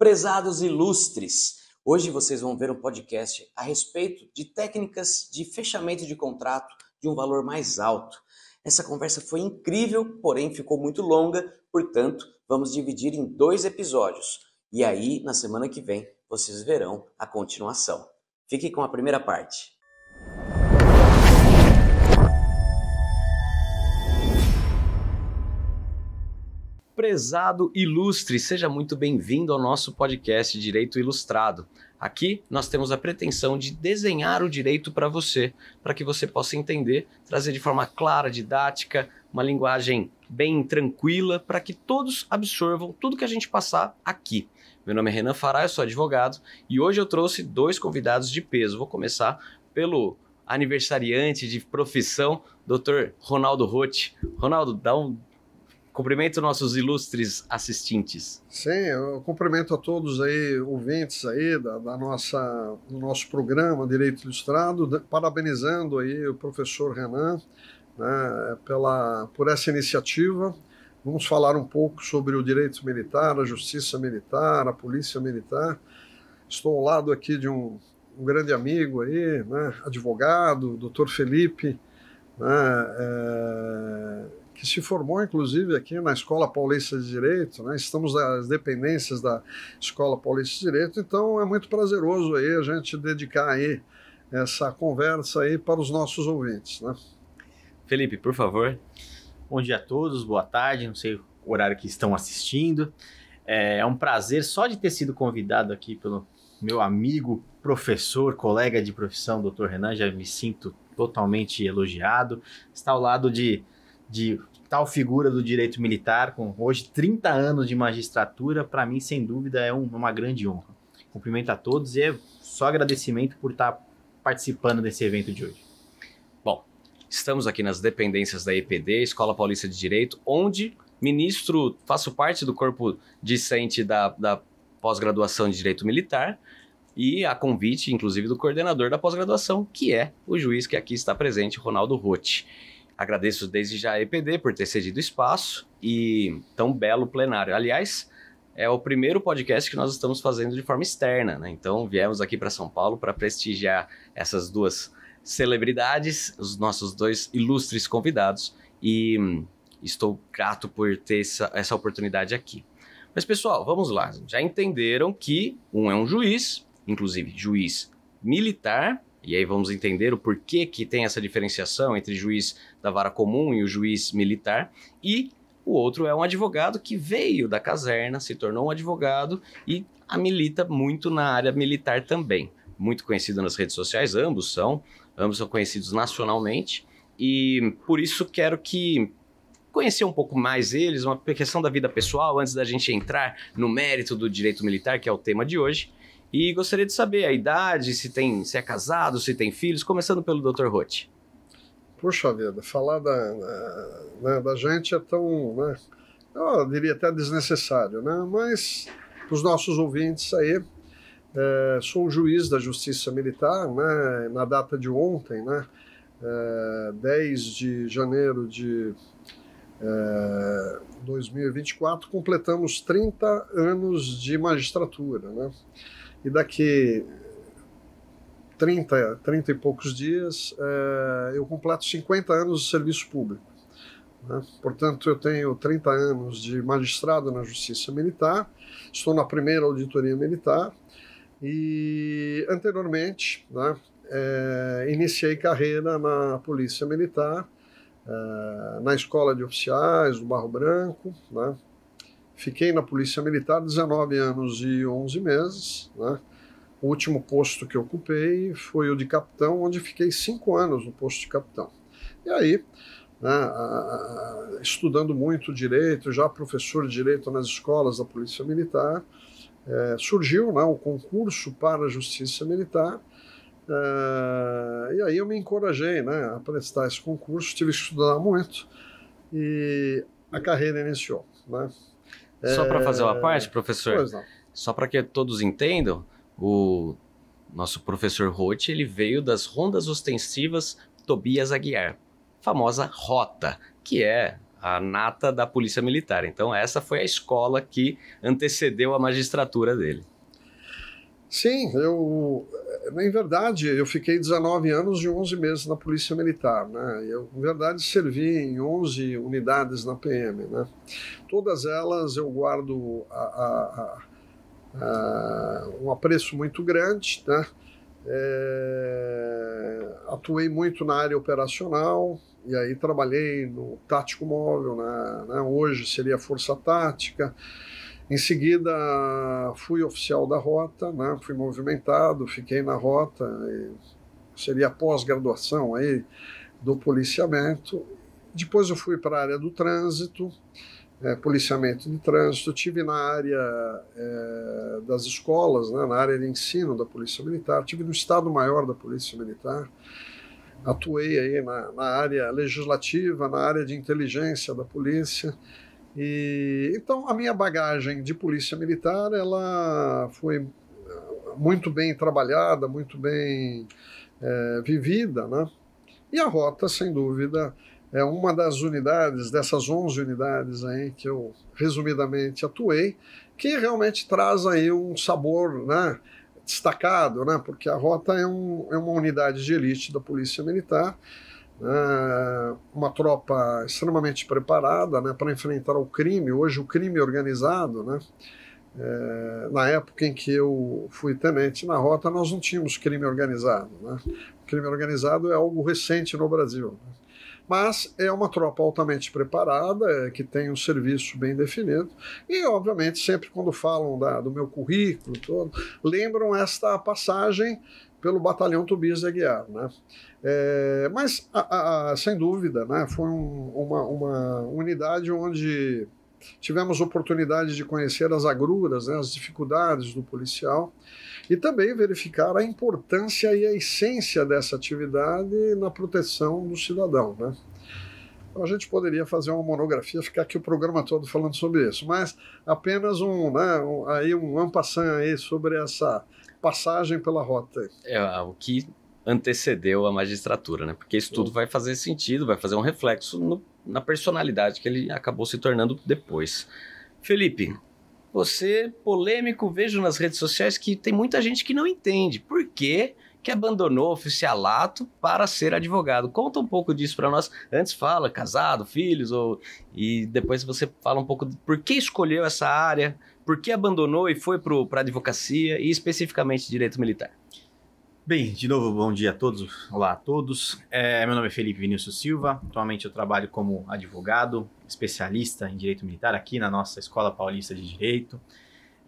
Prezados ilustres, hoje vocês vão ver um podcast a respeito de técnicas de fechamento de contrato de um valor mais alto. Essa conversa foi incrível, porém ficou muito longa, portanto, vamos dividir em dois episódios. E aí, na semana que vem, vocês verão a continuação. Fique com a primeira parte. Prezado ilustre, seja muito bem-vindo ao nosso podcast Direito Ilustrado. Aqui nós temos a pretensão de desenhar o direito para você, para que você possa entender, trazer de forma clara, didática, uma linguagem bem tranquila, para que todos absorvam tudo que a gente passar aqui. Meu nome é Renan Fará, eu sou advogado e hoje eu trouxe dois convidados de peso. Vou começar pelo aniversariante de profissão, Dr. Ronaldo Rotti. Ronaldo, dá um Cumprimento nossos ilustres assistentes. Sim, eu cumprimento a todos aí, ouvintes aí da, da nossa, do nosso programa Direito Ilustrado, parabenizando aí o professor Renan né, pela, por essa iniciativa. Vamos falar um pouco sobre o direito militar, a justiça militar, a polícia militar. Estou ao lado aqui de um, um grande amigo aí, né, advogado, doutor Felipe, né, é que se formou inclusive aqui na Escola Paulista de Direito, né? estamos nas dependências da Escola Paulista de Direito, então é muito prazeroso aí a gente dedicar aí essa conversa aí para os nossos ouvintes. Né? Felipe, por favor. Bom dia a todos, boa tarde, não sei o horário que estão assistindo. É, é um prazer só de ter sido convidado aqui pelo meu amigo, professor, colega de profissão, doutor Renan, já me sinto totalmente elogiado. Está ao lado de de tal figura do direito militar, com hoje 30 anos de magistratura, para mim, sem dúvida, é um, é uma grande honra. Cumprimento a todos e é só agradecimento por estar tá participando desse evento de hoje. Bom, estamos aqui nas dependências da EPD, Escola Paulista de Direito, onde ministro, faço parte do corpo discente da, da pós-graduação de Direito Militar e a convite, inclusive, do coordenador da pós-graduação, que é o juiz que aqui está presente, Ronaldo Rotti. Agradeço desde já a EPD por ter cedido espaço e tão belo plenário. Aliás, é o primeiro podcast que nós estamos fazendo de forma externa, né? Então viemos aqui para São Paulo para prestigiar essas duas celebridades, os nossos dois ilustres convidados e hum, estou grato por ter essa, essa oportunidade aqui. Mas pessoal, vamos lá. Já entenderam que um é um juiz, inclusive juiz militar e aí vamos entender o porquê que tem essa diferenciação entre juiz da vara comum e o juiz militar. E o outro é um advogado que veio da caserna, se tornou um advogado e milita muito na área militar também. Muito conhecido nas redes sociais, ambos são, ambos são conhecidos nacionalmente. E por isso quero que conhecer um pouco mais eles, uma questão da vida pessoal, antes da gente entrar no mérito do direito militar, que é o tema de hoje. E gostaria de saber a idade, se tem, se é casado, se tem filhos, começando pelo Dr. Rotti. Puxa vida, falar da, da, né, da gente é tão, né, eu diria até desnecessário, né? Mas para os nossos ouvintes aí, é, sou juiz da Justiça Militar, né? Na data de ontem, né? É, 10 de janeiro de é, 2024, completamos 30 anos de magistratura, né? E daqui 30, 30 e poucos dias é, eu completo 50 anos de serviço público. Né? Portanto, eu tenho 30 anos de magistrado na Justiça Militar, estou na primeira auditoria militar e anteriormente né, é, iniciei carreira na Polícia Militar, é, na Escola de Oficiais do Barro Branco, né, Fiquei na Polícia Militar 19 anos e 11 meses. Né? O último posto que ocupei foi o de capitão, onde fiquei cinco anos no posto de capitão. E aí, né, estudando muito direito, já professor de direito nas escolas da Polícia Militar, é, surgiu né, o concurso para a Justiça Militar. É, e aí eu me encorajei né, a prestar esse concurso, tive que estudar muito e a carreira iniciou. Né? Só para fazer uma é, parte, professor. Pois não. Só para que todos entendam, o nosso professor Roth, ele veio das rondas ostensivas Tobias Aguiar, famosa rota, que é a nata da Polícia Militar. Então essa foi a escola que antecedeu a magistratura dele. Sim, eu, eh, em verdade, eu fiquei 19 anos e 11 meses na Polícia Militar, né? Eu, em verdade, servi em 11 unidades na PM, né? Todas elas eu guardo a, a, a, um apreço muito grande, né? É, atuei muito na área operacional e aí trabalhei no tático móvel, né? né? hoje seria força tática, em seguida, fui oficial da rota, né? fui movimentado, fiquei na rota, seria pós-graduação aí do policiamento. Depois eu fui para a área do trânsito, é, policiamento de trânsito, tive na área é, das escolas, né, na área de ensino da Polícia Militar, tive no Estado-Maior da Polícia Militar, atuei aí na, na, área legislativa, na área de inteligência da polícia, e, então, a minha bagagem de polícia militar ela foi eh, muito bem trabalhada, muito bem é, vivida. Né? E a rota, sem dúvida, é uma das unidades, dessas 11 unidades aí que eu resumidamente atuei, que realmente traz aí um sabor né, destacado, né, porque a rota é, um, é uma unidade de elite da Polícia Militar é, uma tropa extremamente preparada né, para enfrentar o crime, hoje o crime organizado. Né? É, na época em que eu fui tenente na rota, nós não tínhamos crime organizado. Né? O crime organizado é algo recente no Brasil. Né? Mas é uma tropa altamente preparada, é, que tem um serviço bem definido. E, obviamente, sempre quando falam da, do meu currículo todo, lembram esta passagem pelo Batalhão Tobias de Aguiar. Né? É, mas, a, a, sem dúvida, né, foi um, uma, uma unidade onde tivemos oportunidade de conhecer as agruras, né, as dificuldades do policial e também verificar a importância e a essência dessa atividade na proteção do cidadão. Né? Então, a gente poderia fazer uma monografia, ficar aqui o programa todo falando sobre isso, mas apenas um, né, um aí um ampassan aí sobre essa passagem pela rota. É, é, o que antecedeu a magistratura, né? Porque isso tudo vai fazer sentido, vai fazer um reflexo no, na personalidade que ele acabou se tornando depois. Felipe, você é polêmico, vejo nas redes sociais que tem muita gente que não entende por que que abandonou o oficialato para ser advogado. Conta um pouco disso para nós. Antes fala casado, filhos, ou... e depois você fala um pouco por que escolheu essa área, por que abandonou e foi para a advocacia e especificamente direito militar? Bem, de novo, bom dia a todos. Olá a todos. É, meu nome é Felipe Vinícius Silva. Atualmente eu trabalho como advogado, especialista em direito militar aqui na nossa Escola Paulista de Direito.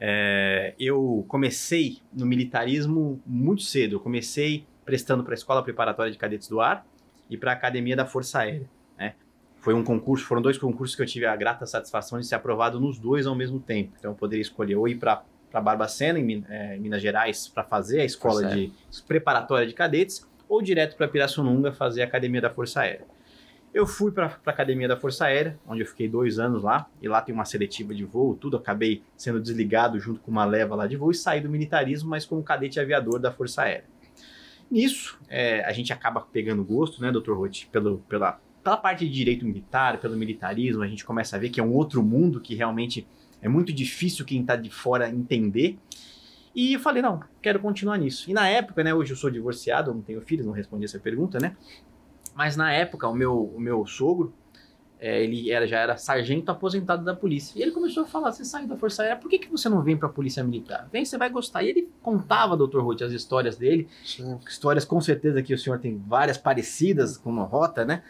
É, eu comecei no militarismo muito cedo. Eu comecei prestando para a Escola Preparatória de Cadetes do Ar e para a Academia da Força Aérea foi um concurso, foram dois concursos que eu tive a grata satisfação de ser aprovado nos dois ao mesmo tempo. Então eu poderia escolher ou ir para para Barbacena, em, é, Minas Gerais, para fazer a escola de preparatória de cadetes, ou direto para Pirassununga fazer a academia da Força Aérea. Eu fui para a academia da Força Aérea, onde eu fiquei dois anos lá, e lá tem uma seletiva de voo, tudo. Acabei sendo desligado junto com uma leva lá de voo e saí do militarismo, mas como cadete aviador da Força Aérea. Nisso, é, a gente acaba pegando gosto, né, Dr. Roth, pelo, pela pela parte de direito militar, pelo militarismo, a gente começa a ver que é um outro mundo que realmente é muito difícil quem está de fora entender. E eu falei, não, quero continuar nisso. E na época, né, hoje eu sou divorciado, não tenho filhos, não respondi essa pergunta, né? Mas na época, o meu, o meu sogro, é, ele era, já era sargento aposentado da polícia. E ele começou a falar, você saiu da Força Aérea, por que, que você não vem para a Polícia Militar? Vem, você vai gostar. E ele contava, doutor Ruth, as histórias dele. Sim. Histórias, com certeza, que o senhor tem várias parecidas com uma rota, né?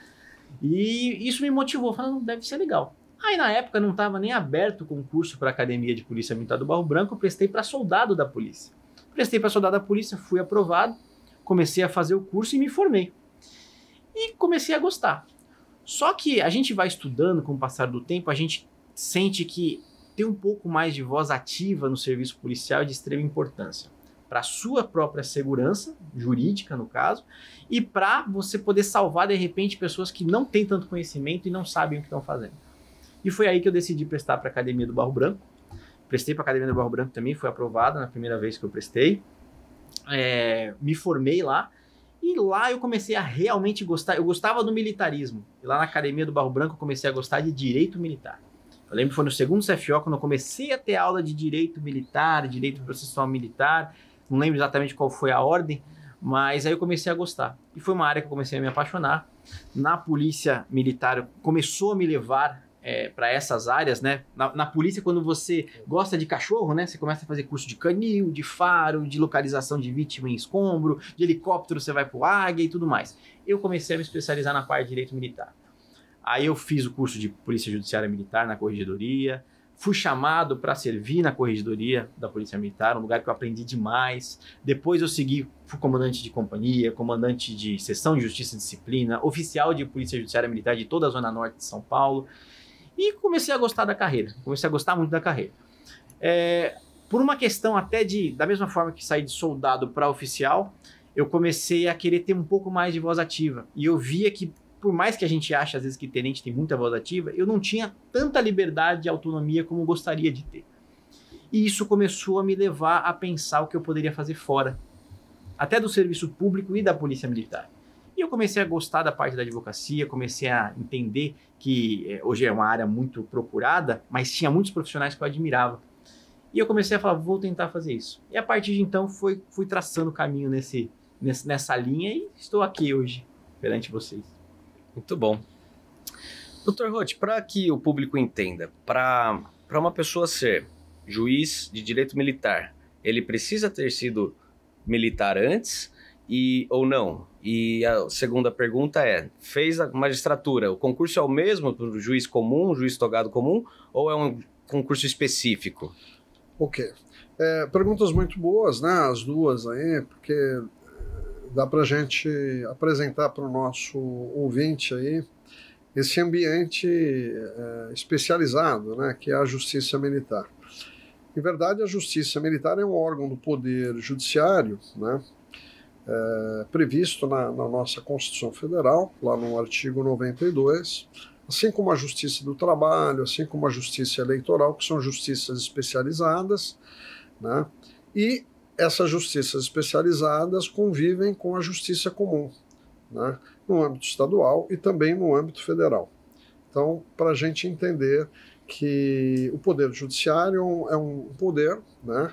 E isso me motivou, falando, deve ser legal. Aí na época não estava nem aberto o concurso para Academia de Polícia Militar do Barro Branco, eu prestei para soldado da polícia. Prestei para soldado da polícia, fui aprovado, comecei a fazer o curso e me formei. E comecei a gostar. Só que a gente vai estudando com o passar do tempo, a gente sente que ter um pouco mais de voz ativa no serviço policial é de extrema importância para a sua própria segurança jurídica, no caso, e para você poder salvar de repente pessoas que não têm tanto conhecimento e não sabem o que estão fazendo. E foi aí que eu decidi prestar para a Academia do Barro Branco. Prestei para a Academia do Barro Branco também, foi aprovada na primeira vez que eu prestei. É, me formei lá. E lá eu comecei a realmente gostar. Eu gostava do militarismo. E lá na Academia do Barro Branco eu comecei a gostar de direito militar. Eu lembro que foi no segundo CFO, quando eu comecei a ter aula de direito militar, direito processual militar, não lembro exatamente qual foi a ordem, mas aí eu comecei a gostar. E foi uma área que eu comecei a me apaixonar. Na polícia militar, começou a me levar é, para essas áreas, né? Na, na, polícia, quando você gosta de cachorro, né? Você começa a fazer curso de canil, de faro, de localização de vítima em escombro, de helicóptero você vai o águia e tudo mais. Eu comecei a me especializar na parte de direito militar. Aí eu fiz o curso de polícia judiciária militar na corregedoria, Fui chamado para servir na corregedoria da Polícia Militar, um lugar que eu aprendi demais. Depois eu segui, fui comandante de companhia, comandante de sessão de justiça e disciplina, oficial de Polícia Judiciária Militar de toda a Zona Norte de São Paulo. E comecei a gostar da carreira, comecei a gostar muito da carreira. É, por uma questão até de, da mesma forma que saí de soldado para oficial, eu comecei a querer ter um pouco mais de voz ativa. E eu via que por mais que a gente ache às vezes que tenente tem muita voz ativa, eu não tinha tanta liberdade e autonomia como gostaria de ter. E isso começou a me levar a pensar o que eu poderia fazer fora, até do serviço público e da polícia militar. E eu comecei a gostar da parte da advocacia, comecei a entender que eh, hoje é uma área muito procurada, mas tinha muitos profissionais que eu admirava. E eu comecei a falar, vou tentar fazer isso. E a partir de então foi, fui traçando o caminho nesse, nessa linha e estou aqui hoje perante vocês. Muito bom. Dr. Roth, para que o público entenda, para uma pessoa ser juiz de direito militar, ele precisa ter sido militar antes e ou não? E a segunda pergunta é: fez a magistratura? O concurso é o mesmo para o juiz comum, juiz togado comum, ou é um concurso específico? Ok. É, perguntas muito boas, né? As duas aí, porque dá para a gente apresentar para o nosso ouvinte aí esse ambiente é, especializado, né, que é a justiça militar. Em verdade, a justiça militar é um órgão do poder judiciário, né, é, previsto na, na, nossa Constituição Federal, lá no artigo 92, assim como a justiça do trabalho, assim como a justiça eleitoral, que são justiças especializadas, né, e essas justiças especializadas convivem com a justiça comum, né, no âmbito estadual e também no âmbito federal. Então, para a gente entender que o poder judiciário é um poder, né,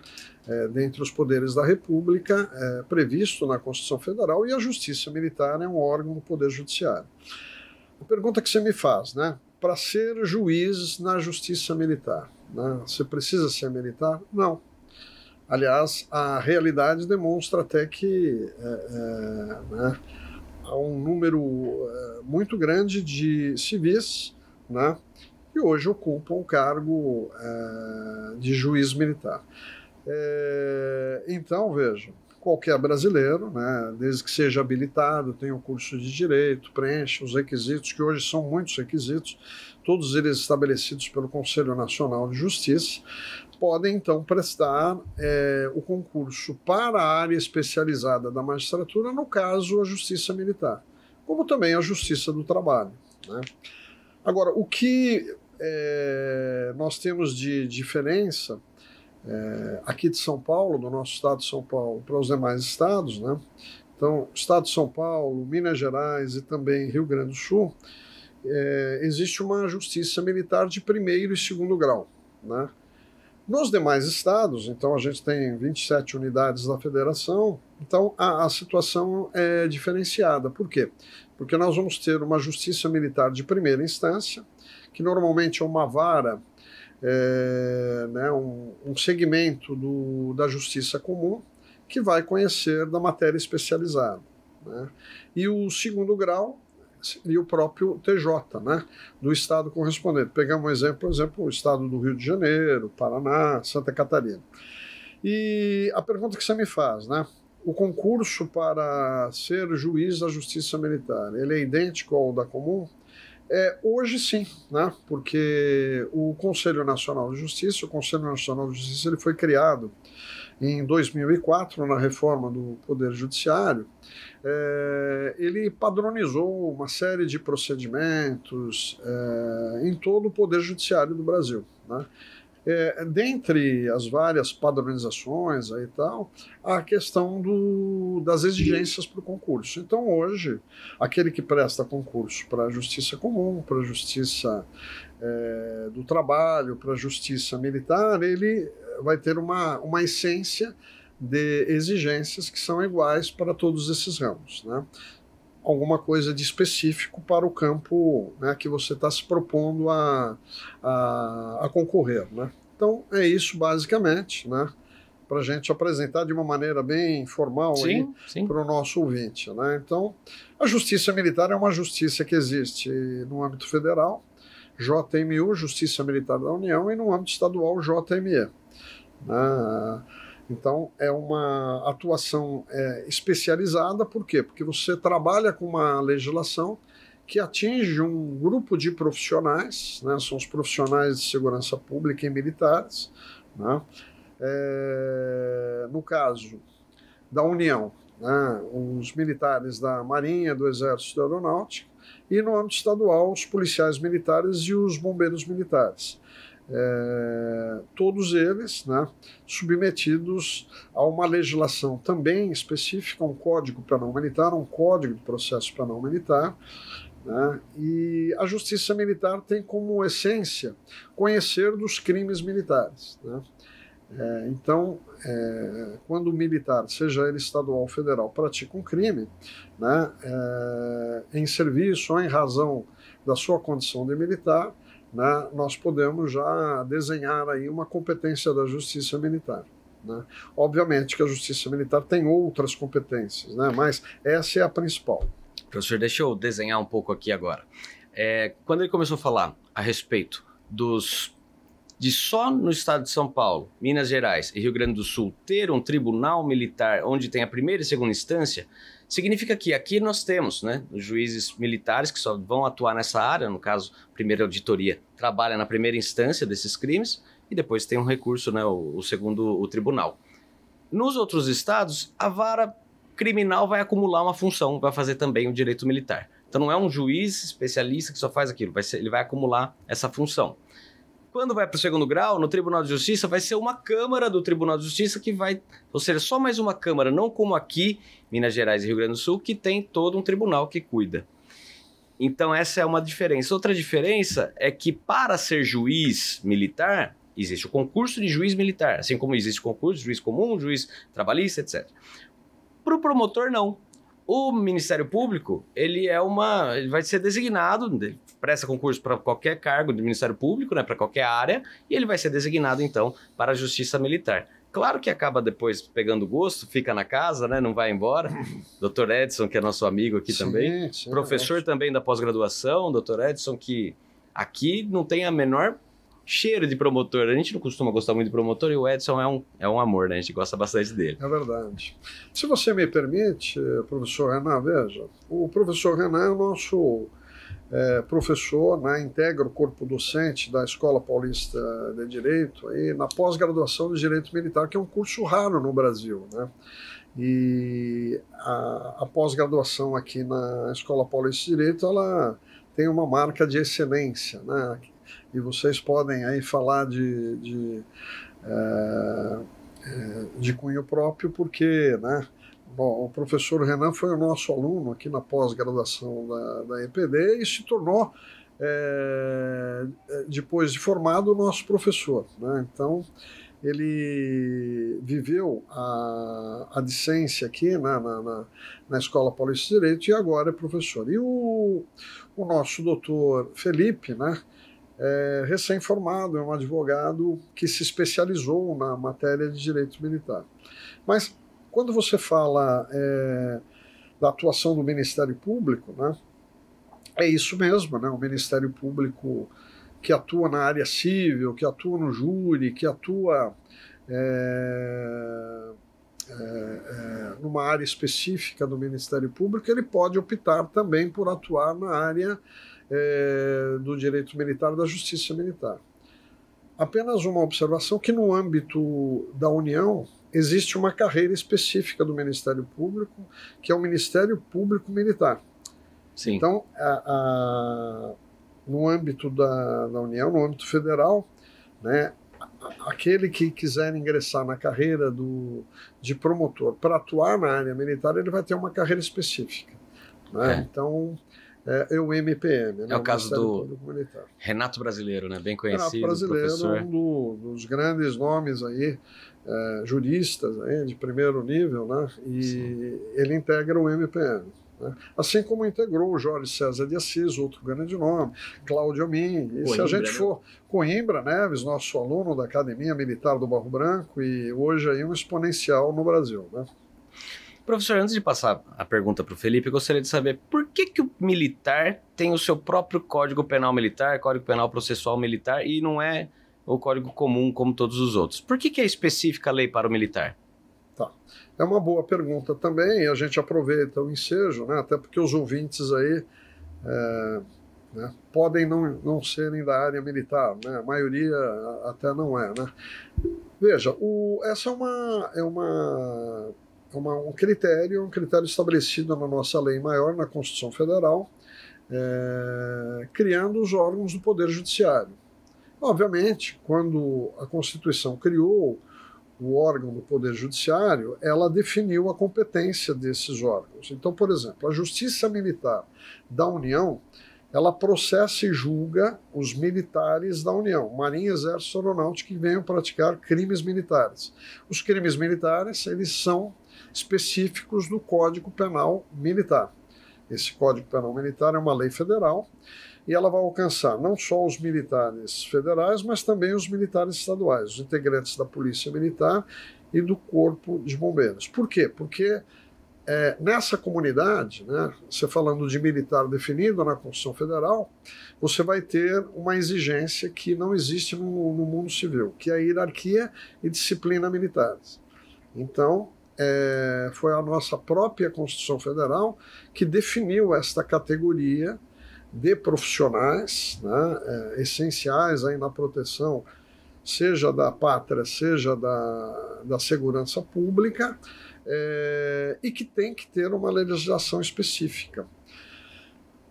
é, dentre os poderes da República, é, previsto na Constituição Federal, e a Justiça Militar é um órgão do Poder Judiciário. A pergunta que você me faz, né, para ser juiz na Justiça Militar, né, você precisa ser militar? Não, Aliás, a realidade demonstra até que é, é, né, há um número é, muito grande de civis né, que hoje ocupam o cargo é, de juiz militar. É, então, vejam, qualquer brasileiro, né, desde que seja habilitado, tenha o um curso de direito, preencha os requisitos, que hoje são muitos requisitos, todos eles estabelecidos pelo Conselho Nacional de Justiça, podem então prestar é, o concurso para a área especializada da magistratura, no caso a Justiça Militar, como também a Justiça do Trabalho. Né? Agora, o que é, nós temos de diferença é, aqui de São Paulo, do nosso estado de São Paulo, para os demais estados, né? Então, estado de São Paulo, Minas Gerais e também Rio Grande do Sul, é, existe uma justiça militar de primeiro e segundo grau, né? Nos demais estados, então a gente tem 27 unidades da federação, então a, a, situação é diferenciada. Por quê? Porque nós vamos ter uma justiça militar de primeira instância, que normalmente é uma vara, é, né, um, um segmento do, da justiça comum, que vai conhecer da matéria especializada. Né? E o segundo grau, e o próprio TJ, né, do estado correspondente. Pegamos um exemplo, por exemplo, o estado do Rio de Janeiro, Paraná, Santa Catarina. E a pergunta que você me faz, né, o concurso para ser juiz da Justiça Militar, ele é idêntico ao da comum? É, hoje sim, né? porque o Conselho Nacional de Justiça, o Conselho Nacional de Justiça, ele foi criado em 2004, na reforma do Poder Judiciário, é, ele padronizou uma série de procedimentos é, em todo o Poder Judiciário do Brasil. Né? É, dentre as várias padronizações aí e tal, a questão do, das exigências para o concurso. Então, hoje, aquele que presta concurso para a justiça comum, para a justiça é, do trabalho, para a justiça militar, ele vai ter uma, uma essência de exigências que são iguais para todos esses ramos, né? Alguma coisa de específico para o campo né, que você está se propondo a, a, a, concorrer, né? Então, é isso basicamente, né? Para a gente apresentar de uma maneira bem formal para o nosso ouvinte, né? Então, a justiça militar é uma justiça que existe no âmbito federal, JMU, Justiça Militar da União, e no âmbito estadual, JME. Né? Então, é uma atuação é, especializada, por quê? Porque você trabalha com uma legislação que atinge um grupo de profissionais, né? são os profissionais de segurança pública e militares, né? é, no caso da União, né? os militares da Marinha, do Exército da Aeronáutica, e no âmbito estadual, os policiais militares e os bombeiros militares é, todos eles né, submetidos a uma legislação também específica, um código penal militar, um código de processo penal militar, né, e a justiça militar tem como essência conhecer dos crimes militares. Né. É, então, é, quando o militar, seja ele estadual ou federal, pratica um crime, né, é, em serviço ou em razão da sua condição de militar, né, nós podemos já desenhar aí uma competência da justiça militar. Né? Obviamente que a justiça militar tem outras competências, né, mas essa é a principal. Professor, deixa eu desenhar um pouco aqui agora. É, quando ele começou a falar a respeito dos de só no estado de São Paulo, Minas Gerais e Rio Grande do Sul ter um tribunal militar onde tem a primeira e segunda instância, Significa que aqui nós temos né, juízes militares que só vão atuar nessa área, no caso, primeira auditoria trabalha na primeira instância desses crimes e depois tem um recurso, né, o, o segundo o tribunal. Nos outros estados, a vara criminal vai acumular uma função, vai fazer também o direito militar. Então não é um juiz especialista que só faz aquilo, vai ser, ele vai acumular essa função. Quando vai para o segundo grau, no Tribunal de Justiça, vai ser uma Câmara do Tribunal de Justiça que vai. Ou seja, só mais uma Câmara, não como aqui, Minas Gerais e Rio Grande do Sul, que tem todo um tribunal que cuida. Então, essa é uma diferença. Outra diferença é que, para ser juiz militar, existe o concurso de juiz militar, assim como existe o concurso de juiz comum, juiz trabalhista, etc. Para o promotor, não. O Ministério Público, ele é uma. Ele vai ser designado, presta concurso para qualquer cargo do Ministério Público, né, para qualquer área, e ele vai ser designado, então, para a Justiça Militar. Claro que acaba depois pegando gosto, fica na casa, né? Não vai embora. Dr. Edson, que é nosso amigo aqui sim, também. Sim, é professor é. também da pós-graduação, Dr. Edson, que aqui não tem a menor cheiro de promotor. A gente não costuma gostar muito de promotor e o Edson é um, é um amor, né? A gente gosta bastante dele. É verdade. Se você me permite, eh, professor Renan, veja, o professor Renan é o nosso é, professor, né, integra o corpo docente da Escola Paulista de Direito e na pós-graduação de Direito Militar, que é um curso raro no Brasil. Né? E a, a pós-graduação aqui na Escola Paulista de Direito, ela tem uma marca de excelência, né? e vocês podem aí falar de, de, é, é, de cunho próprio, porque né, bom, o professor Renan foi o nosso aluno aqui na pós-graduação da, da EPD e se tornou, é, é, depois de formado, o nosso professor. Né? Então, ele viveu a, a discência aqui né, na, na, na, Escola Paulista de Direito e agora é professor. E o, o nosso doutor Felipe, né? é, recém-formado, é um advogado que se especializou na matéria de direito militar. Mas quando você fala é, da atuação do Ministério Público, né, é isso mesmo, né, o Ministério Público que atua na área civil, que atua no júri, que atua é, é, é numa área específica do Ministério Público, ele pode optar também por atuar na área é, do direito militar, da justiça militar. Apenas uma observação que no âmbito da União existe uma carreira específica do Ministério Público, que é o Ministério Público Militar. Sim. Então, a, a, no âmbito da, da União, no âmbito federal, né, aquele que quiser ingressar na carreira do, de promotor para atuar na área militar, ele vai ter uma carreira específica. Né? É. Então, é, é, o MPM. Né? É o caso do Renato Brasileiro, né? bem conhecido. Renato Brasileiro, professor. um do, dos grandes nomes aí, é, juristas aí, de primeiro nível, né? e Sim. ele integra o MPM. Né? Assim como integrou o Jorge César de Assis, outro grande nome, Cláudio Amin, e se a gente né? for Coimbra Neves, nosso aluno da Academia Militar do Barro Branco, e hoje aí um exponencial no Brasil. Né? Professor, antes de passar a pergunta para o Felipe, gostaria de saber por que, que o militar tem o seu próprio Código Penal Militar, Código Penal Processual Militar, e não é o Código Comum como todos os outros? Por que, que é específica a lei para o militar? Tá. É uma boa pergunta também, e a gente aproveita o ensejo, né? até porque os ouvintes aí é, né, podem não, não serem da área militar, né? a maioria até não é. Né? Veja, o, essa é uma, é uma uma, um critério, um critério estabelecido na nossa lei maior, na Constituição Federal, é, criando os órgãos do Poder Judiciário. Obviamente, quando a Constituição criou o órgão do Poder Judiciário, ela definiu a competência desses órgãos. Então, por exemplo, a Justiça Militar da União, ela processa e julga os militares da União, Marinha, Exército, Aeronáutica, que venham praticar crimes militares. Os crimes militares, eles são específicos do Código Penal Militar. Esse Código Penal Militar é uma lei federal e ela vai alcançar não só os militares federais, mas também os militares estaduais, os integrantes da Polícia Militar e do Corpo de Bombeiros. Por quê? Porque é, nessa comunidade, né, você falando de militar definido na Constituição Federal, você vai ter uma exigência que não existe no, no mundo civil, que é a hierarquia e disciplina militares. Então, é, foi a nossa própria Constituição Federal que definiu esta categoria de profissionais né, é, essenciais aí na proteção, seja da pátria, seja da, da segurança pública, é, e que tem que ter uma legislação específica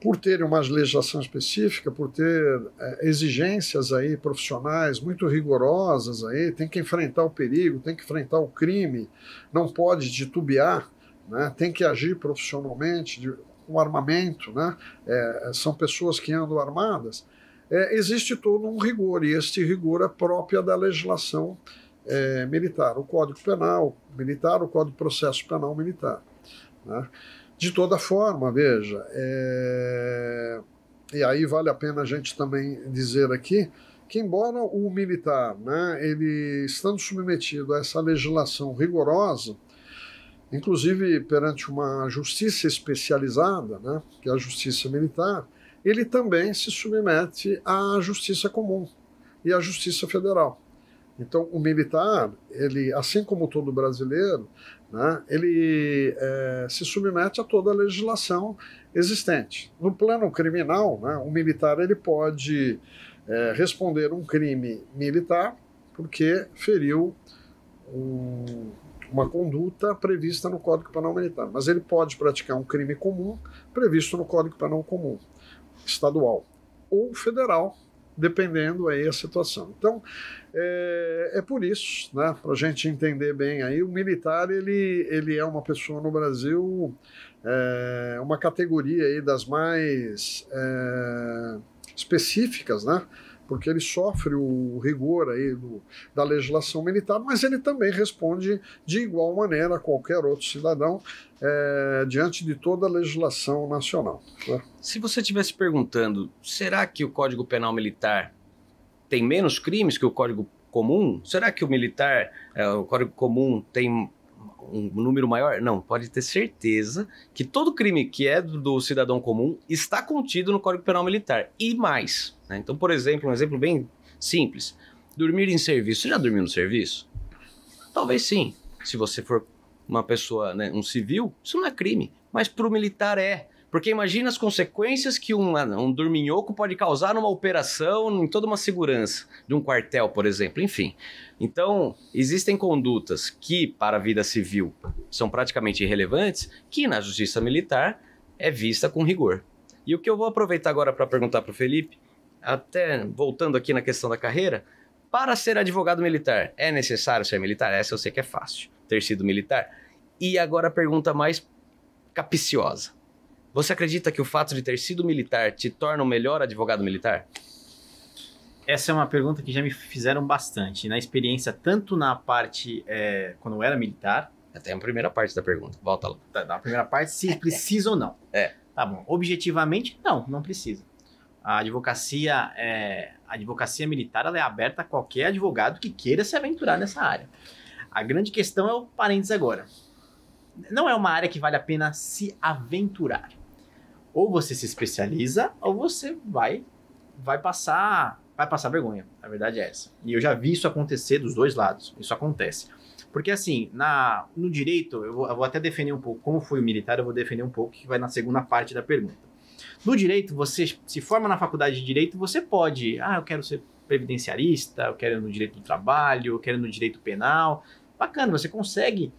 por terem uma legislação específica, por ter é, exigências aí profissionais muito rigorosas aí, tem que enfrentar o perigo, tem que enfrentar o crime, não pode titubear, né? tem que agir profissionalmente, de, com armamento, né? É, são pessoas que andam armadas. É, existe todo um rigor, e este rigor é próprio da legislação militar, o Código Penal Militar, o Código de Processo Penal Militar. Né? De toda forma, veja, é... e aí vale a pena a gente também dizer aqui que embora o militar, né, ele estando submetido a essa legislação rigorosa, inclusive perante uma justiça especializada, né, que é a justiça militar, ele também se submete à justiça comum e à justiça federal. Então, o militar, ele, assim como todo brasileiro, né, ele é, se submete a toda a legislação existente. No plano criminal, né, o militar ele pode é, responder um crime militar porque feriu um, uma conduta prevista no Código Penal Militar, mas ele pode praticar um crime comum previsto no Código Penal Comum estadual ou federal dependendo aí a situação. Então, é, é por isso, né, para a gente entender bem aí, o militar, ele, ele é uma pessoa no Brasil, é, uma categoria aí das mais é, específicas, né, porque ele sofre o rigor aí do, da legislação militar, mas ele também responde de igual maneira a qualquer outro cidadão é, diante de toda a legislação nacional. Né? Se você estivesse perguntando, será que o Código Penal Militar tem menos crimes que o Código Comum? Será que o militar, é, o Código Comum tem um número maior? Não, pode ter certeza que todo crime que é do cidadão comum está contido no Código Penal Militar. E mais. Né? Então, por exemplo, um exemplo bem simples: dormir em serviço. Você já dormiu no serviço? Talvez sim. Se você for uma pessoa, né, um civil, isso não é crime. Mas para o militar é. Porque imagina as consequências que ah, um dorminhoco pode causar numa operação, em toda uma segurança de um quartel, por exemplo, enfim. Então, existem condutas que, para a vida civil, são praticamente irrelevantes, que na justiça militar é vista com rigor. E o que eu vou aproveitar agora para perguntar para o Felipe, até voltando aqui na questão da carreira, para ser advogado militar, é necessário ser militar? Essa eu sei que é fácil, ter sido militar. E agora a pergunta mais capiciosa. Você acredita que o fato de ter sido militar te torna o um melhor advogado militar? Essa é uma pergunta que já me fizeram bastante. Na experiência, tanto na parte é, quando eu era militar. Até a primeira parte da pergunta. Volta lá. Tá, na primeira parte, se precisa ou não. É. Tá bom. Objetivamente, não, não precisa. A advocacia, é, a advocacia militar ela é aberta a qualquer advogado que queira se aventurar nessa área. A grande questão é o parênteses agora. Não é uma área que vale a pena se aventurar. Ou você se especializa ou você vai vai passar vai passar vergonha. A verdade é essa. E eu já vi isso acontecer dos dois lados. Isso acontece. Porque assim, na, no direito, eu vou, eu vou até defender um pouco como foi o militar, eu vou defender um pouco que vai na segunda parte da pergunta. No direito, você se forma na faculdade de direito, você pode, ah, eu quero ser previdenciarista, eu quero no direito do trabalho, eu quero no direito penal. Bacana, você consegue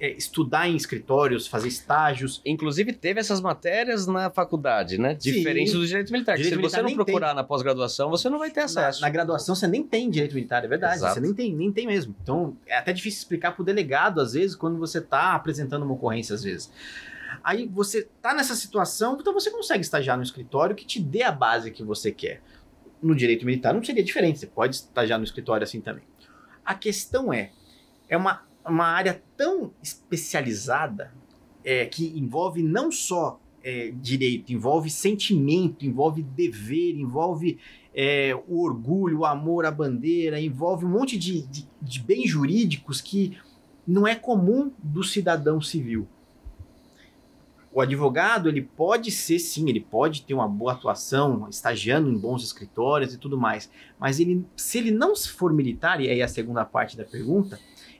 é, estudar em escritórios, fazer estágios. Inclusive, teve essas matérias na faculdade, né? Diferente Sim. do direito militar. Direito se militar você não procurar tem. na pós-graduação, você não vai ter acesso. Na, na, graduação, você nem tem direito militar, é verdade. Exato. Você nem tem, nem tem mesmo. Então, é até difícil explicar para o delegado, às vezes, quando você está apresentando uma ocorrência, às vezes. Aí você está nessa situação, então você consegue estagiar no escritório que te dê a base que você quer. No direito militar não seria diferente, você pode estagiar no escritório assim também. A questão é, é uma uma área tão especializada é, que envolve não só é, direito, envolve sentimento, envolve dever, envolve é, o orgulho, o amor a bandeira, envolve um monte de, de, de bens jurídicos que não é comum do cidadão civil. O advogado, ele pode ser, sim, ele pode ter uma boa atuação, estagiando em bons escritórios e tudo mais, mas ele, se ele não for militar, e aí é a segunda parte da pergunta,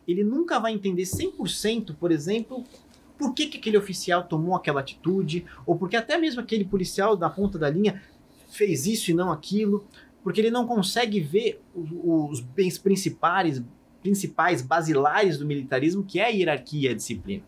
ele nunca vai entender 100%, por exemplo, por que, que aquele oficial tomou aquela atitude, ou porque até mesmo aquele policial da ponta da linha fez isso e não aquilo, porque ele não consegue ver os, bens principais, principais, basilares do militarismo, que é a hierarquia e a disciplina.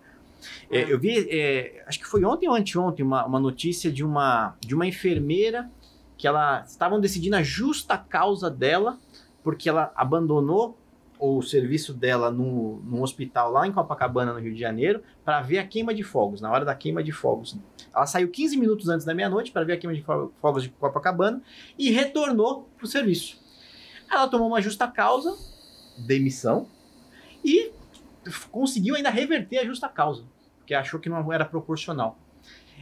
É, é, eu vi, é, acho que foi ontem ou anteontem, uma, uma notícia de uma, de uma enfermeira que ela estavam decidindo a justa causa dela, porque ela abandonou ou o serviço dela no, num hospital lá em Copacabana, no Rio de Janeiro, para ver a queima de fogos, na hora da queima de fogos. Ela saiu 15 minutos antes da meia-noite para ver a queima de fogos de Copacabana e retornou para o serviço. Ela tomou uma justa causa, demissão, e conseguiu ainda reverter a justa causa, porque achou que não era proporcional.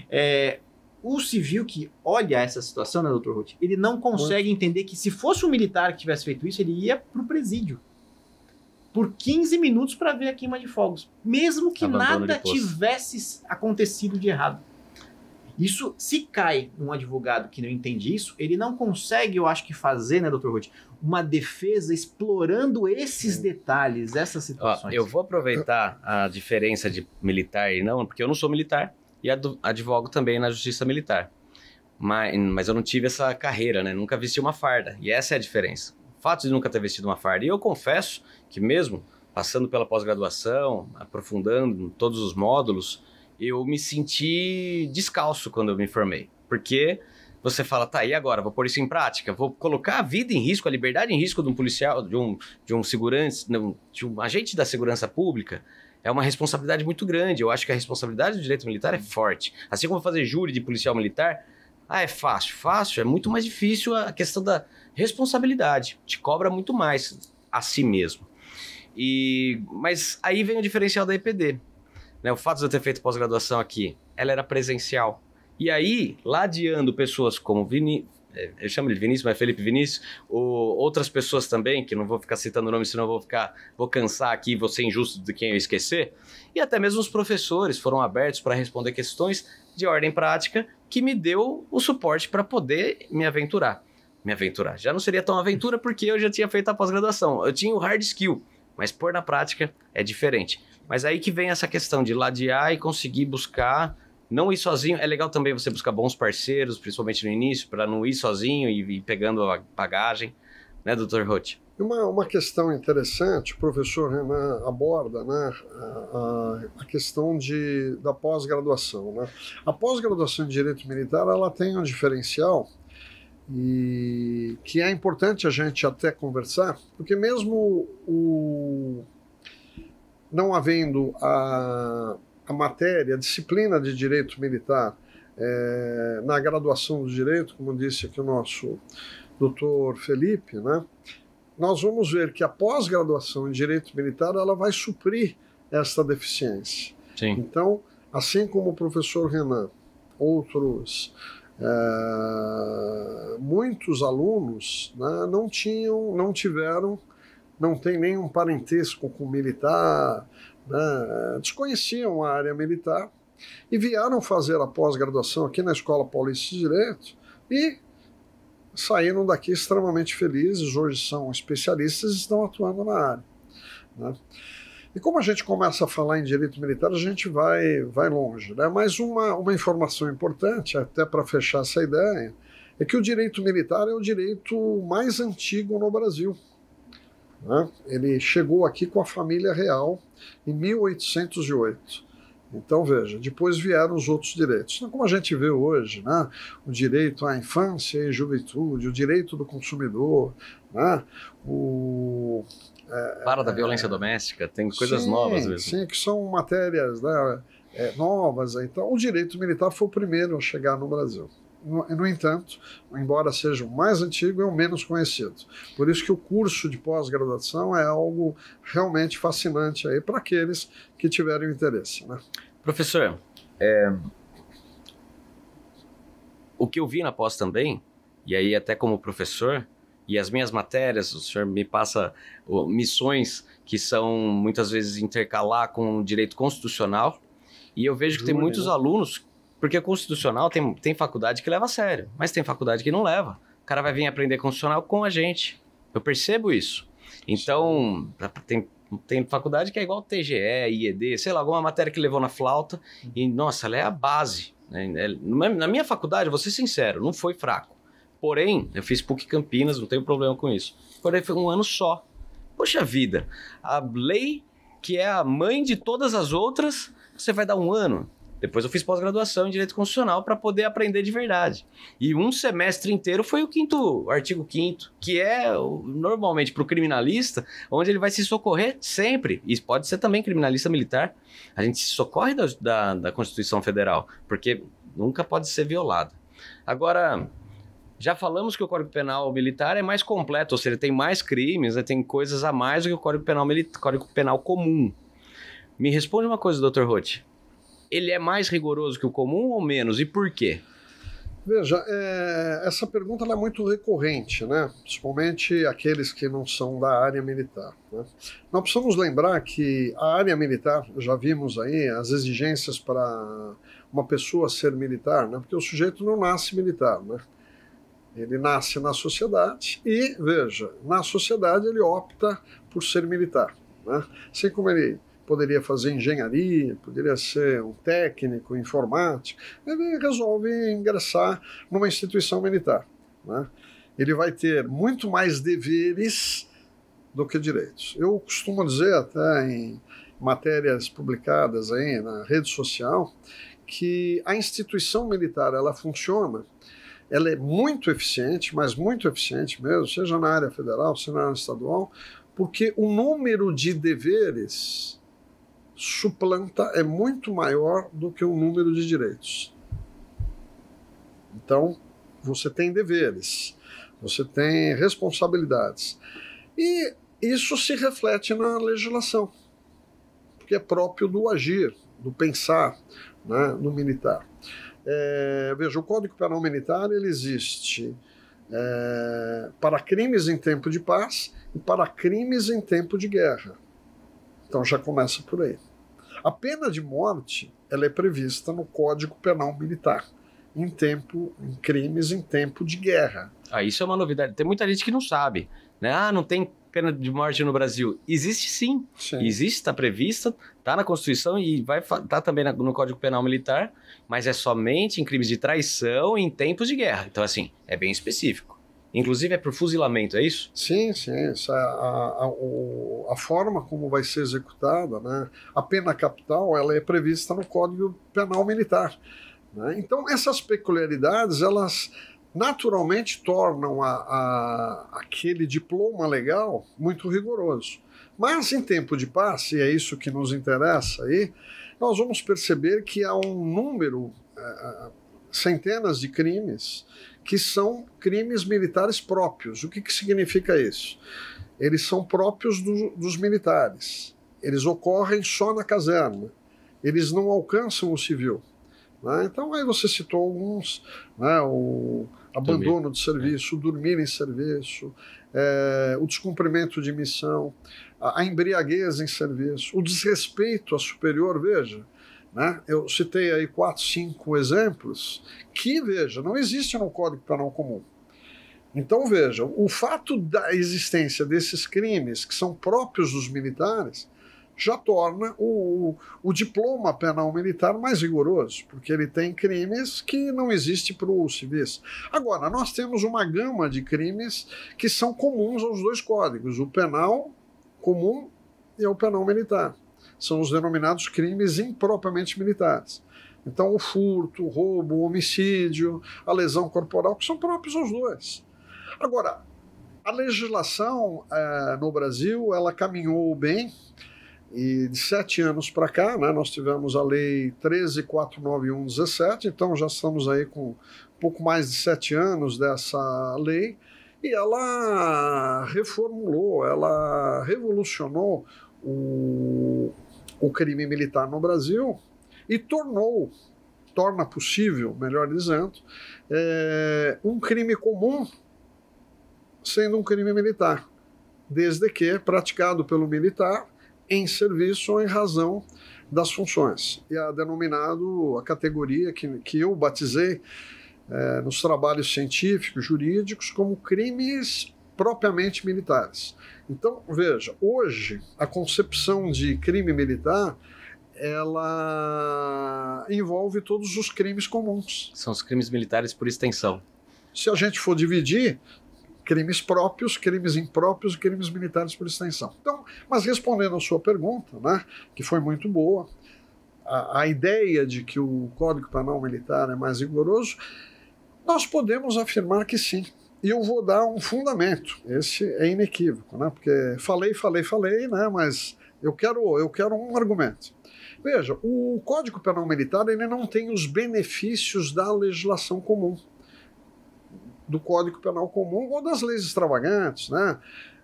É, o civil que olha essa situação, né, doutor Ruth, ele não consegue entender que se fosse um militar que tivesse feito isso, ele ia para o presídio por 15 minutos para ver a queima de fogos, mesmo que Abandono nada tivesse acontecido de errado. Isso, se cai um advogado que não entende isso, ele não consegue, eu acho que fazer, né, doutor Ruth, uma defesa explorando esses detalhes, essas situações. Ó, eu vou aproveitar a diferença de militar e não, porque eu não sou militar e advogo também na justiça militar. Mas, mas eu não tive essa carreira, né? Nunca vesti uma farda. E essa é a diferença. O fato de nunca ter vestido uma farda. E eu confesso que mesmo passando pela pós-graduação, aprofundando todos os módulos, eu me senti descalço quando eu me formei. Porque você fala, tá, e agora? Vou pôr isso em prática? Vou colocar a vida em risco, a liberdade em risco de um policial, de um, de um segurança, de um agente da segurança pública? É uma responsabilidade muito grande. Eu acho que a responsabilidade do direito militar é forte. Assim como fazer júri de policial militar, ah, é fácil. Fácil é muito mais difícil a questão da responsabilidade. Te cobra muito mais a si mesmo. E, mas aí vem o diferencial da EPD. Né? O fato de eu ter feito pós-graduação aqui, ela era presencial. E aí, ladeando pessoas como Vini, é, eu chamo de Vinícius, mas Felipe Vinícius, ou outras pessoas também, que não vou ficar citando nome, senão vou ficar, vou cansar aqui, vou ser injusto de quem eu esquecer, e até mesmo os professores foram abertos para responder questões de ordem prática, que me deu o suporte para poder me aventurar. Me aventurar. Já não seria tão aventura porque eu já tinha feito a pós-graduação. Eu tinha o hard skill. Mas pôr na prática é diferente. Mas aí que vem essa questão de ladear e conseguir buscar não ir sozinho. É legal também você buscar bons parceiros, principalmente no início, para não ir sozinho e ir pegando a bagagem, né, doutor Roth? Uma, uma questão interessante, o professor Renan aborda né, a, a questão de, da pós-graduação. Né? A pós-graduação de Direito Militar ela tem um diferencial e que é importante a gente até conversar, porque mesmo o não havendo a, a matéria, a disciplina de direito militar é, na graduação do direito, como disse aqui o nosso doutor Felipe, né, nós vamos ver que a pós-graduação em direito militar ela vai suprir esta deficiência. Sim. Então, assim como o professor Renan, outros é, muitos alunos né, não tinham, não tiveram, não tem nenhum parentesco com militar, né, desconheciam a área militar e vieram fazer a pós-graduação aqui na Escola Paulista de Direito e saíram daqui extremamente felizes, hoje são especialistas e estão atuando na área. Né. E como a gente começa a falar em direito militar, a gente vai, vai longe. Né? Mas uma, uma informação importante, até para fechar essa ideia, é que o direito militar é o direito mais antigo no Brasil. Né? Ele chegou aqui com a família real em 1808. Então, veja, depois vieram os outros direitos. Então, como a gente vê hoje, né, o direito à infância e juventude, o direito do consumidor, né, o, para da violência doméstica, tem coisas sim, novas mesmo. Sim, que são matérias né, é, novas. Então, o direito militar foi o primeiro a chegar no Brasil. No, no, entanto, embora seja o mais antigo, é o menos conhecido. Por isso que o curso de pós-graduação é algo realmente fascinante aí para aqueles que tiverem interesse. Né? Professor, é... o que eu vi na pós também, e aí até como professor, e as minhas matérias, o senhor me passa missões que são muitas vezes intercalar com o direito constitucional. E eu vejo que tem muitos né? alunos, porque constitucional tem, tem faculdade que leva a sério, mas tem faculdade que não leva. O cara vai vir aprender constitucional com a gente. Eu percebo isso. Então, tem, tem faculdade que é igual TGE, IED, sei lá, alguma matéria que levou na flauta. E, nossa, ela é a base. Né? É, na minha faculdade, vou ser sincero, não foi fraco. Porém, eu fiz PUC Campinas, não tenho problema com isso. Porém, foi um ano só. Poxa vida, a lei que é a mãe de todas as outras, você vai dar um ano. Depois eu fiz pós-graduação em Direito Constitucional para poder aprender de verdade. E um semestre inteiro foi o quinto, o artigo 5 que é normalmente para o criminalista, onde ele vai se socorrer sempre. E pode ser também criminalista militar. A gente se socorre da, da, da Constituição Federal, porque nunca pode ser violado Agora, já falamos que o Código Penal Militar é mais completo, ou seja, tem mais crimes, né? tem coisas a mais do que o Código Penal, Código Penal comum. Me responde uma coisa, doutor Roth. Ele é mais rigoroso que o comum ou menos? E por quê? Veja, é... essa pergunta é muito recorrente, né? principalmente aqueles que não são da área militar. Né? Nós precisamos lembrar que a área militar, já vimos aí as exigências para uma pessoa ser militar, né? porque o sujeito não nasce militar. Né? Ele nasce na sociedade e, veja, na sociedade ele opta por ser militar. Né? Assim como ele poderia fazer engenharia, poderia ser um técnico, informático, ele resolve ingressar numa instituição militar. Né? Ele vai ter muito mais deveres do que direitos. Eu costumo dizer, até em matérias publicadas aí na rede social, que a instituição militar ela funciona ela é muito eficiente, mas muito eficiente mesmo, seja na área federal, seja na área estadual, porque o número de deveres suplanta é muito maior do que o número de direitos. Então, você tem deveres, você tem responsabilidades. E isso se reflete na legislação, que é próprio do agir, do pensar né, no militar. É, veja, o Código Penal Militar ele existe é, para crimes em tempo de paz e para crimes em tempo de guerra. Então já começa por aí. A pena de morte ela é prevista no Código Penal Militar em tempo, em crimes em tempo de guerra. Ah, isso é uma novidade. Tem muita gente que não sabe, né? Ah, não tem pena de morte no Brasil? Existe sim. sim. Existe, está prevista, está na Constituição e vai tá também na, no Código Penal Militar, mas é somente em crimes de traição em tempos de guerra. Então, assim, é bem específico. Inclusive é para o fuzilamento, é isso? Sim, sim. É a, a, a, forma como vai ser executada, né? a pena capital, ela é prevista no Código Penal Militar. Né? Então, essas peculiaridades, elas naturalmente tornam a, a, aquele diploma legal muito rigoroso. Mas em tempo de paz, e é isso que nos interessa aí, nós vamos perceber que há um número, eh, eh, centenas de crimes, que são crimes militares próprios. O que, que significa isso? Eles são próprios do, dos militares. Eles ocorrem só na caserna. Eles não alcançam o civil. Né? Então, aí você citou alguns, né? o abandono de serviço, é. dormir em serviço, é, o descumprimento de missão, a, a embriaguez em serviço, o desrespeito a superior, veja. Né? Eu citei aí quatro, cinco exemplos que, veja, não existe no Código Penal Comum. Então, veja, o fato da existência desses crimes que são próprios dos militares já torna o, o diploma penal militar mais rigoroso, porque ele tem crimes que não existe para o civis. Agora, nós temos uma gama de crimes que são comuns aos dois códigos, o penal comum e o penal militar. São os denominados crimes impropriamente militares. Então, o furto, o roubo, o homicídio, a lesão corporal, que são próprios aos dois. Agora, a legislação eh, no Brasil, ela caminhou bem, e de sete anos para cá, né, nós tivemos a Lei 13.491.17, então já estamos aí com um pouco mais de sete anos dessa lei, e ela reformulou, ela revolucionou o, o crime militar no Brasil e tornou, torna possível, melhor dizendo, é, um crime comum sendo um crime militar, desde que praticado pelo militar em serviço ou em razão das funções. E a é denominado a categoria que, que eu batizei é, nos trabalhos científicos, jurídicos, como crimes propriamente militares. Então, veja, hoje a concepção de crime militar ela envolve todos os crimes comuns. São os crimes militares por extensão. Se a gente for dividir, crimes próprios, crimes impróprios e crimes militares por extensão. Então, mas respondendo à sua pergunta, né, que foi muito boa, a, a ideia de que o Código Penal Militar é mais rigoroso, nós podemos afirmar que sim. E eu vou dar um fundamento, esse é inequívoco, né? porque falei, falei, falei, né? mas eu quero, eu quero um argumento. Veja, o Código Penal Militar ele não tem os benefícios da legislação comum do Código Penal Comum ou das leis extravagantes, né?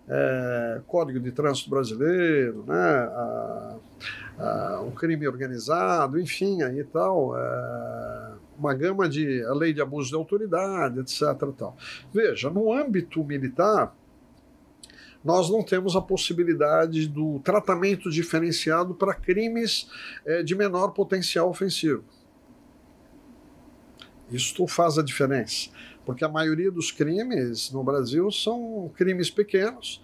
É, Código de Trânsito Brasileiro, né? A, a, o crime organizado, enfim, aí tal, é, uma gama de a lei de abuso de autoridade, etc. Tal. Veja, no âmbito militar, nós não temos a possibilidade do tratamento diferenciado para crimes é, de menor potencial ofensivo. Isso faz a diferença porque a maioria dos crimes no Brasil são crimes pequenos,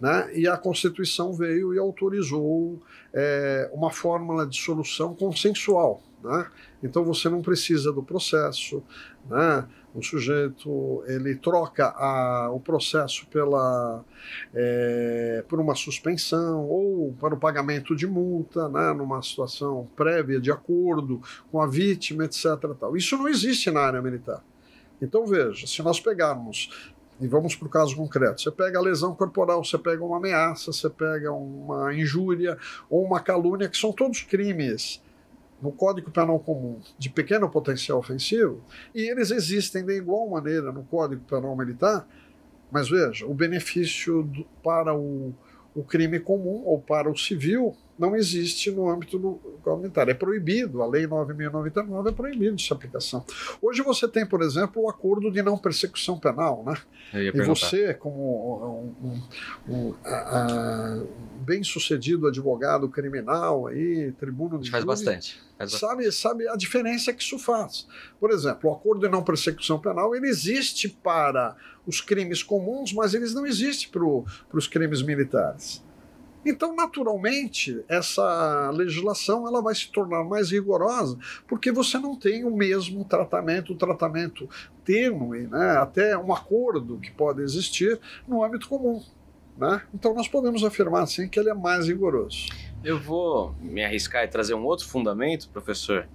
né? e a Constituição veio e autorizou é, uma fórmula de solução consensual. Né? Então você não precisa do processo, né? o sujeito ele troca a, o processo pela, é, por uma suspensão ou para o pagamento de multa, né, numa situação prévia de acordo com a vítima, etc. Tal. Isso não existe na área militar. Então veja, se nós pegarmos e vamos para o caso concreto. Você pega a lesão corporal, você pega uma ameaça, você pega uma injúria ou uma calúnia, que são todos crimes no Código Penal Comum de pequeno potencial ofensivo, e eles existem de igual maneira no Código Penal Militar, mas veja, o benefício do, para o, o crime comum ou para o civil não existe no âmbito do comunitário. É proibido, a Lei 9.099 é proibido de sua aplicação. Hoje você tem, por exemplo, o acordo de não persecução penal, né? E você, como um, um, um a, a, bem-sucedido advogado criminal aí, tribuno de faz bastante. sabe, sabe a diferença que isso faz. Por exemplo, o acordo de não persecução penal, ele existe para os crimes comuns, mas eles não existem para os crimes militares. Então, naturalmente, essa legislação ela vai se tornar mais rigorosa, porque você não tem o mesmo tratamento, o tratamento tênue, né? até um acordo que pode existir no âmbito comum. Né? Então, nós podemos afirmar, sim, que ele é mais rigoroso. Eu vou me arriscar e trazer um outro fundamento, professor,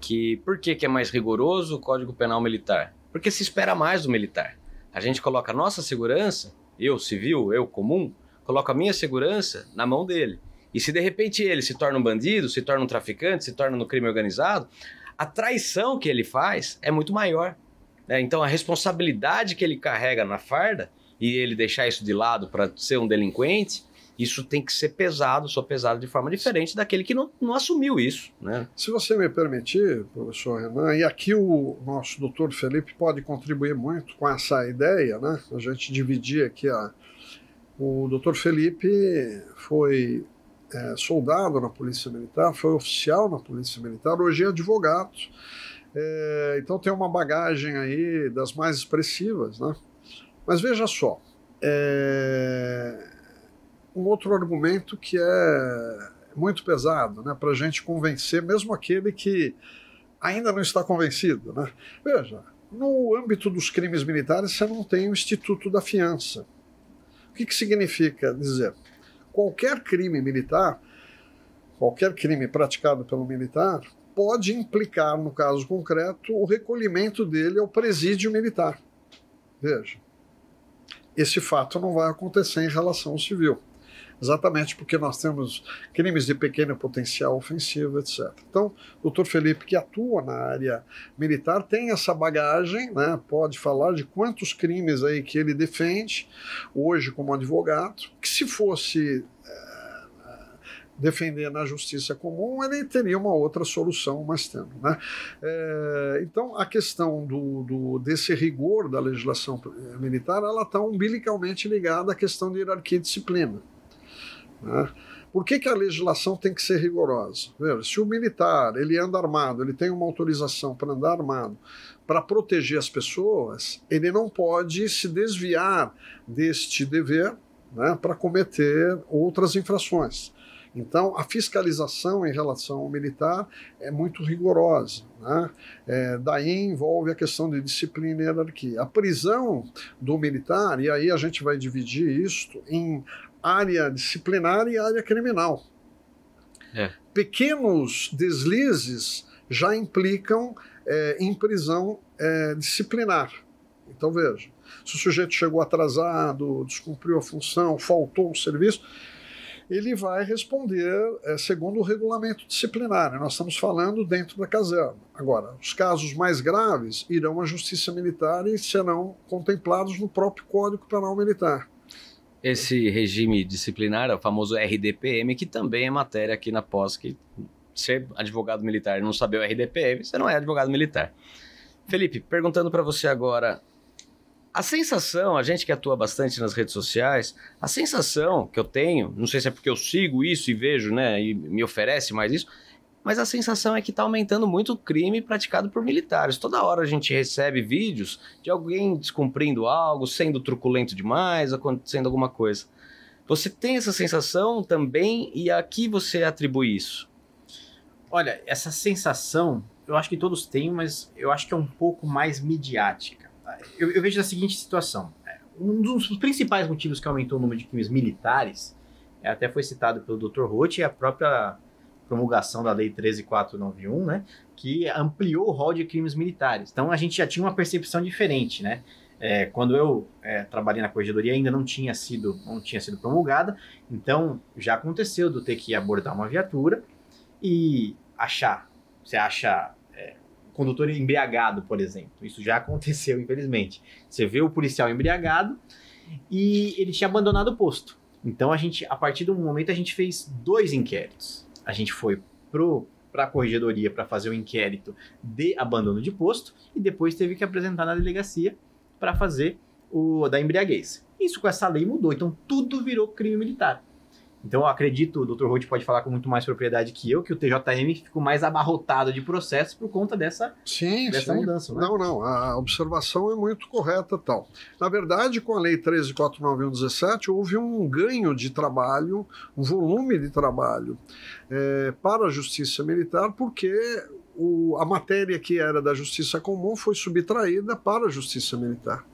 que por que, que é mais rigoroso o Código Penal Militar? Porque se espera mais do militar. A gente coloca a nossa segurança, eu civil, eu comum, coloco a minha segurança na mão dele. E se de repente ele se torna um bandido, se torna um traficante, se torna no um crime organizado, a traição que ele faz é muito maior. Né? Então a responsabilidade que ele carrega na farda e ele deixar isso de lado para ser um delinquente, isso tem que ser pesado, só pesado de forma diferente daquele que não, não assumiu isso. Né? Se você me permitir, professor Renan, e aqui o nosso doutor Felipe pode contribuir muito com essa ideia, né? a gente dividir aqui a, o doutor Felipe foi é, soldado na Polícia Militar, foi oficial na Polícia Militar, hoje é advogado. É, então tem uma bagagem aí das mais expressivas, né? Mas veja só, é, um outro argumento que é muito pesado, né? Para a gente convencer, mesmo aquele que ainda não está convencido, né? Veja, no âmbito dos crimes militares você não tem o Instituto da Fiança que, que significa dizer? Qualquer crime militar, qualquer crime praticado pelo militar, pode implicar, no caso concreto, o recolhimento dele ao presídio militar. Veja, esse fato não vai acontecer em relação ao civil exatamente porque nós temos crimes de pequeno potencial ofensivo, etc. Então, o doutor Felipe, que atua na área militar, tem essa bagagem, né, pode falar de quantos crimes aí que ele defende hoje como advogado, que se fosse eh, defender na justiça comum, ele teria uma outra solução mais tempo. Né? É, então, a questão do, do, desse rigor da legislação militar, ela está umbilicalmente ligada à questão de hierarquia e disciplina. Né? Por que, que a legislação tem que ser rigorosa? Veja, se o militar ele anda armado, ele tem uma autorização para andar armado, para proteger as pessoas, ele não pode se desviar deste dever né, para cometer outras infrações. Então, a fiscalização em relação ao militar é muito rigorosa. Né? É, daí envolve a questão de disciplina e hierarquia. A prisão do militar, e aí a gente vai dividir isto em área disciplinar e área criminal. É. Pequenos deslizes já implicam é, em prisão é, disciplinar. Então veja, se o sujeito chegou atrasado, descumpriu a função, faltou o serviço, ele vai responder é, segundo o regulamento disciplinar. Né? Nós estamos falando dentro da caserna. Agora, os casos mais graves irão à Justiça Militar e serão contemplados no próprio Código Penal Militar esse regime disciplinar, o famoso RDPM, que também é matéria aqui na pós, que ser advogado militar e não saber o RDPM, você não é advogado militar. Felipe, perguntando para você agora, a sensação, a gente que atua bastante nas redes sociais, a sensação que eu tenho, não sei se é porque eu sigo isso e vejo, né, e me oferece mais isso, mas a sensação é que está aumentando muito o crime praticado por militares. Toda hora a gente recebe vídeos de alguém descumprindo algo, sendo truculento demais, acontecendo alguma coisa. Você tem essa sensação também e a que você atribui isso? Olha, essa sensação eu acho que todos têm, mas eu acho que é um pouco mais midiática. Eu, eu, vejo da seguinte situação: um dos principais motivos que aumentou o número de crimes militares é, até foi citado pelo Dr. Roth é a própria promulgação da Lei 13491, né, que ampliou o rol de crimes militares. Então a gente já tinha uma percepção diferente, né? É, quando eu é, trabalhei na corregedoria ainda não tinha sido não tinha sido promulgada, então já aconteceu do ter que abordar uma viatura e achar, você acha é, condutor embriagado, por exemplo. Isso já aconteceu, infelizmente. Você vê o policial embriagado e ele tinha abandonado o posto. Então a gente, a partir do momento a gente fez dois inquéritos a gente foi pro para a corregedoria para fazer o inquérito de abandono de posto e depois teve que apresentar na delegacia para fazer o da embriaguez. Isso com essa lei mudou, então tudo virou crime militar. Então eu acredito, o Dr. Roth pode falar com muito mais propriedade que eu, que o TJM ficou mais abarrotado de processos por conta dessa, sim, dessa sim. mudança. Né? Não, não, a observação é muito correta tal. Na verdade, com a Lei 13.49117, houve um ganho de trabalho, um volume de trabalho é, para a Justiça Militar, porque o, a matéria que era da Justiça Comum foi subtraída para a Justiça Militar.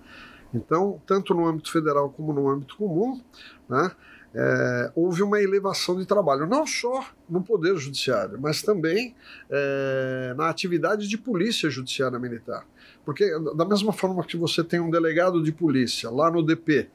Então, tanto no âmbito federal como no âmbito comum, né, é, houve uma elevação de trabalho, não só no Poder Judiciário, mas também é, na atividade de polícia judiciária militar. Porque, da mesma forma que você tem um delegado de polícia lá no DP,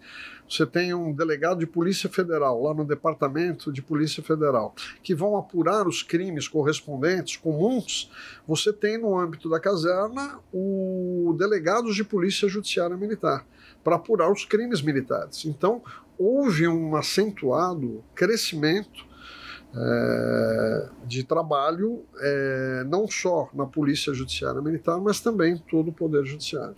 você tem um delegado de Polícia Federal lá no Departamento de Polícia Federal, que vão apurar os crimes correspondentes comuns, você tem no âmbito da caserna o delegados de Polícia Judiciária Militar para apurar os crimes militares. Então, houve um acentuado crescimento é, de trabalho, é, não só na Polícia Judiciária Militar, mas também em todo o Poder Judiciário.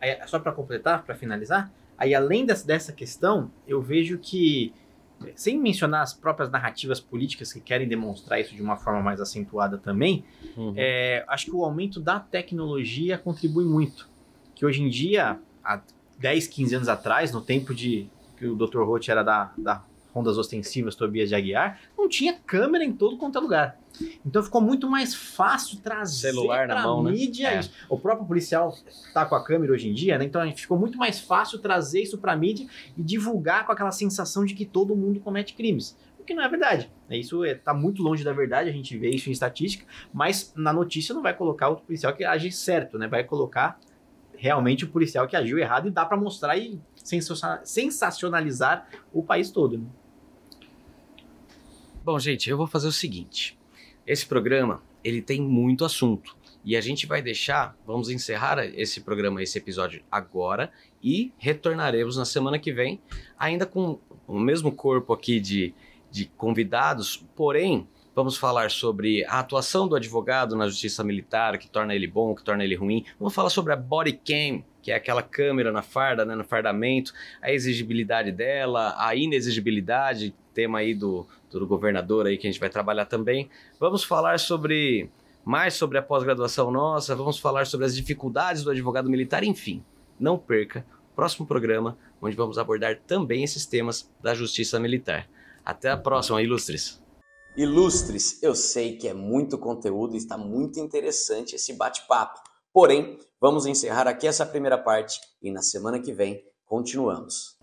Aí, é, só para completar, para finalizar, aí além das, dessa questão, eu vejo que, eh, sem mencionar as próprias narrativas políticas que querem demonstrar isso de uma forma mais acentuada também, uhum. é, acho que o aumento da tecnologia contribui muito. Que hoje em dia, há 10, 15 anos atrás, no tempo de que o Dr. Roth era da, da Rondas Ostensivas Tobias de Aguiar, não tinha câmera em todo quanto é lugar. Então ficou muito mais fácil trazer né? é. isso para a mídia né? É. O próprio policial está com a câmera hoje em dia, né? Então ficou muito mais fácil trazer isso para a mídia e divulgar com aquela sensação de que todo mundo comete crimes que não é verdade. Né? Isso está é, muito longe da verdade, a gente vê isso em estatística, mas na notícia não vai colocar o policial que age certo, né? Vai colocar realmente o policial que agiu errado e dá para mostrar e sensacionalizar o país todo. Né? Bom, gente, eu vou fazer o seguinte. Esse programa, ele tem muito assunto. E a gente vai deixar, vamos encerrar esse programa, esse episódio agora e retornaremos na semana que vem, ainda com o mesmo corpo aqui de, de convidados, porém, vamos falar sobre a atuação do advogado na justiça militar, o que torna ele bom, o que torna ele ruim. Vamos falar sobre a body cam, que é aquela câmera na farda, né, no fardamento, a exigibilidade dela, a inexigibilidade, tema aí do, do governador aí que a gente vai trabalhar também. Vamos falar sobre mais sobre a pós-graduação nossa, vamos falar sobre as dificuldades do advogado militar, enfim. Não perca o próximo programa, onde vamos abordar também esses temas da justiça militar. Até a próxima, ilustres! Ilustres, eu sei que é muito conteúdo e está muito interessante esse bate-papo. Porém, vamos encerrar aqui essa primeira parte e na semana que vem continuamos.